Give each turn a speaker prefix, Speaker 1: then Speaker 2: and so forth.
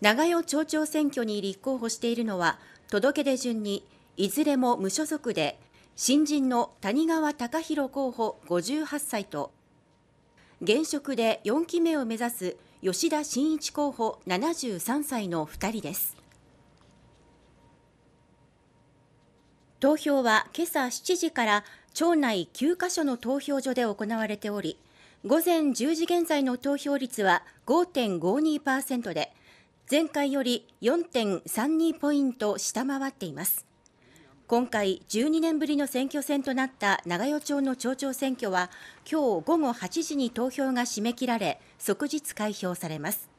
Speaker 1: 長与町長選挙に立候補しているのは届け出順にいずれも無所属で新人の谷川貴弘候補58歳と現職で4期目を目指す吉田真一候補73歳の2人です投票は今朝7時から町内9カ所の投票所で行われており午前10時現在の投票率は5.52%で前回より4.32ポイント下回っています今回12年ぶりの選挙戦となった長与町の町長選挙は今日午後8時に投票が締め切られ即日開票されます